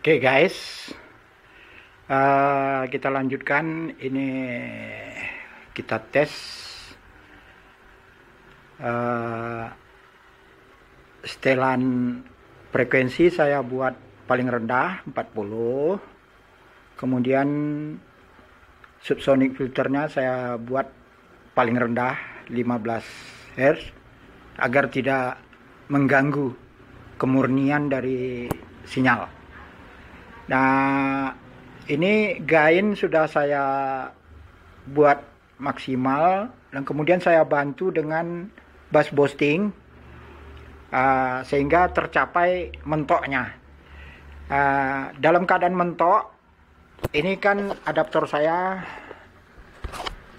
Oke okay guys, uh, kita lanjutkan. Ini kita tes uh, setelan frekuensi saya buat paling rendah 40. Kemudian subsonic filternya saya buat paling rendah 15 Hz agar tidak mengganggu kemurnian dari sinyal. Nah, ini gain sudah saya buat maksimal dan kemudian saya bantu dengan bus boosting uh, ah, sehingga tercapai mentoknya. Uh, dalam keadaan mentok, ini kan adaptor saya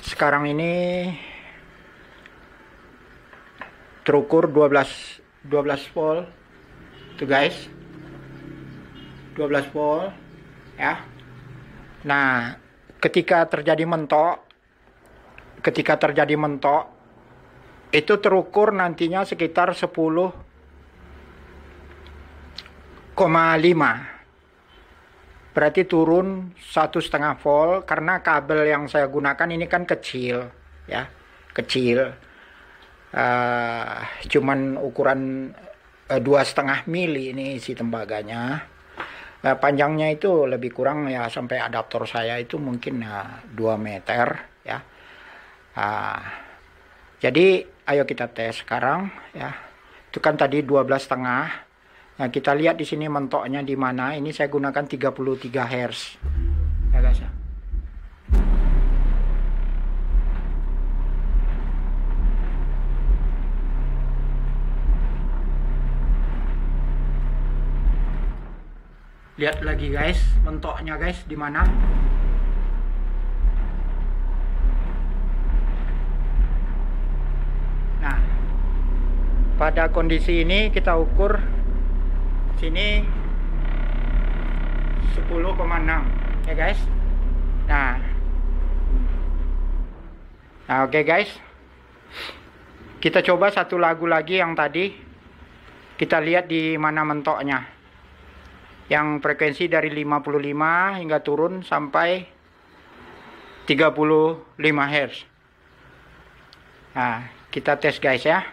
sekarang ini terukur 12 12 volt. Tuh guys. 12 volt ya nah ketika terjadi mentok ketika terjadi mentok itu terukur nantinya sekitar 10,5 berarti turun satu setengah volt karena kabel yang saya gunakan ini kan kecil ya kecil uh, cuman ukuran eh, dua setengah mili ini isi tembaganya Nah, panjangnya itu lebih kurang ya sampai adaptor saya itu mungkin ya, 2 meter ya. Nah, jadi ayo kita tes sekarang ya. Itu kan tadi 12 setengah. Nah, kita lihat di sini mentoknya di mana. Ini saya gunakan 33 Hz. Ya guys ya. lihat lagi guys mentoknya guys di mana nah pada kondisi ini kita ukur sini 10,6 ya guys nah nah oke okay guys kita coba satu lagu lagi yang tadi kita lihat di mana mentoknya yang frekuensi dari 55 hingga turun sampai 35 Hz. Nah, kita tes guys ya.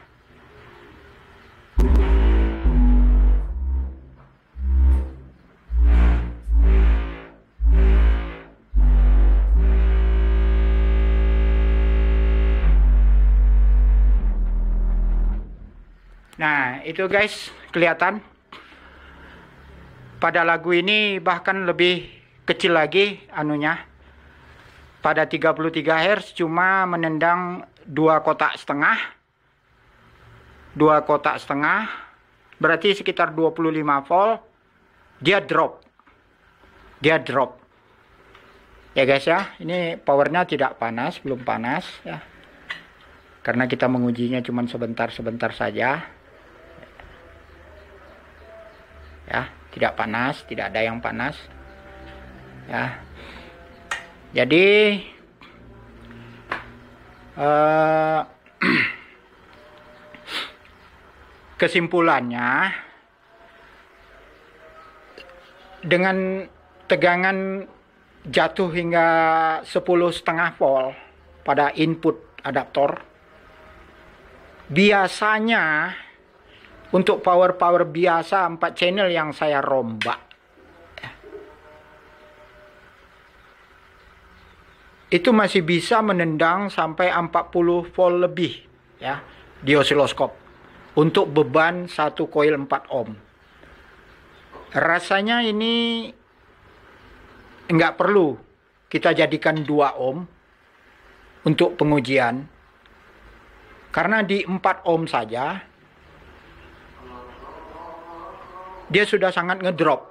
Nah, itu guys kelihatan pada lagu ini bahkan lebih kecil lagi anunya pada 33 Hz cuma menendang dua kotak setengah dua kotak setengah berarti sekitar 25 volt dia drop dia drop ya guys ya ini powernya tidak panas belum panas ya karena kita mengujinya cuma sebentar-sebentar saja ya tidak panas tidak ada yang panas ya jadi uh, kesimpulannya dengan tegangan jatuh hingga setengah volt pada input adaptor biasanya untuk power-power biasa 4 channel yang saya rombak. Itu masih bisa menendang sampai 40 volt lebih ya di osiloskop untuk beban satu koil 4 ohm. Rasanya ini nggak perlu kita jadikan 2 ohm untuk pengujian. Karena di 4 ohm saja dia sudah sangat ngedrop.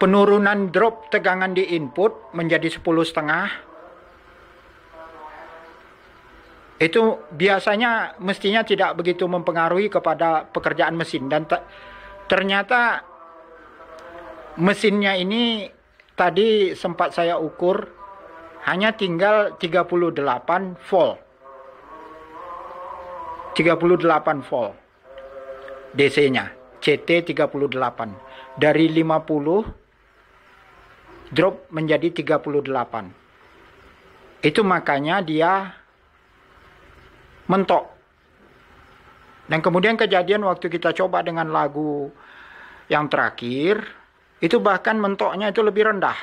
Penurunan drop tegangan di input menjadi 10 setengah. Itu biasanya mestinya tidak begitu mempengaruhi kepada pekerjaan mesin dan ternyata mesinnya ini tadi sempat saya ukur hanya tinggal 38 volt. 38 volt. DC-nya CT38 dari 50 drop menjadi 38 itu makanya dia mentok dan kemudian kejadian waktu kita coba dengan lagu yang terakhir itu bahkan mentoknya itu lebih rendah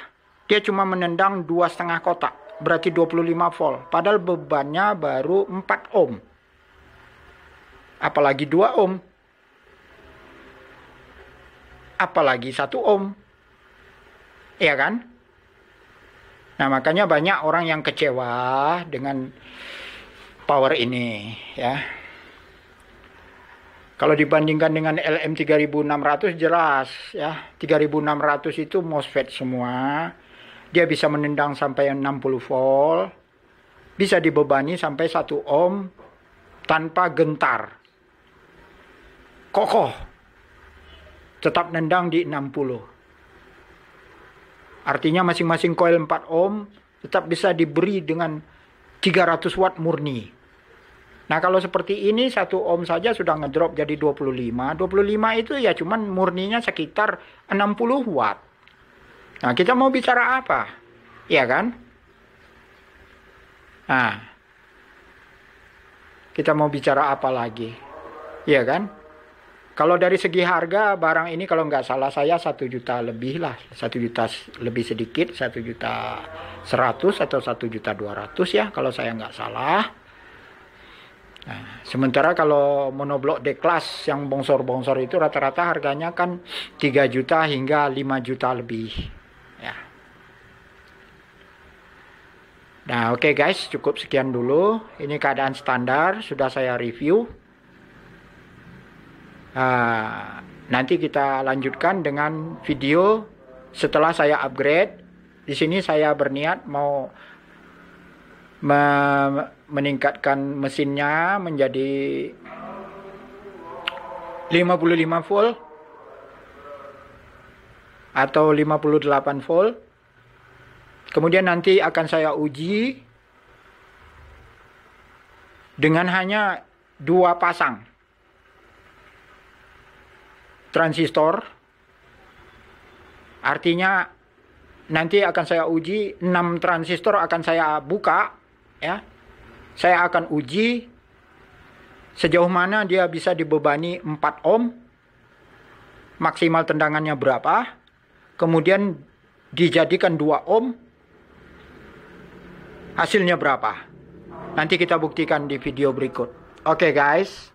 dia cuma menendang dua setengah kotak berarti 25 volt padahal bebannya baru 4 ohm apalagi 2 ohm apalagi satu ohm. Iya kan? Nah, makanya banyak orang yang kecewa dengan power ini, ya. Kalau dibandingkan dengan LM 3600 jelas ya, 3600 itu MOSFET semua. Dia bisa menendang sampai 60 volt. Bisa dibebani sampai 1 ohm tanpa gentar. Kokoh tetap nendang di 60. Artinya masing-masing coil 4 ohm tetap bisa diberi dengan 300 watt murni. Nah kalau seperti ini 1 ohm saja sudah ngedrop jadi 25. 25 itu ya cuman murninya sekitar 60 watt. Nah kita mau bicara apa? Iya kan? Nah, kita mau bicara apa lagi? Iya kan? Kalau dari segi harga barang ini kalau nggak salah saya satu juta lebih lah, satu juta lebih sedikit, satu juta seratus atau satu juta dua ratus ya kalau saya nggak salah. Nah, sementara kalau monoblok D class yang bongsor-bongsor itu rata-rata harganya kan 3 juta hingga 5 juta lebih. Ya. Nah, oke okay guys, cukup sekian dulu. Ini keadaan standar sudah saya review. Ah, nanti kita lanjutkan dengan video setelah saya upgrade. Di sini saya berniat mau me meningkatkan mesinnya menjadi 55 volt atau 58 volt. Kemudian nanti akan saya uji dengan hanya dua pasang transistor. Artinya nanti akan saya uji 6 transistor akan saya buka ya. Saya akan uji sejauh mana dia bisa dibebani 4 ohm. Maksimal tendangannya berapa? Kemudian dijadikan 2 ohm. Hasilnya berapa? Nanti kita buktikan di video berikut. Oke okay, guys.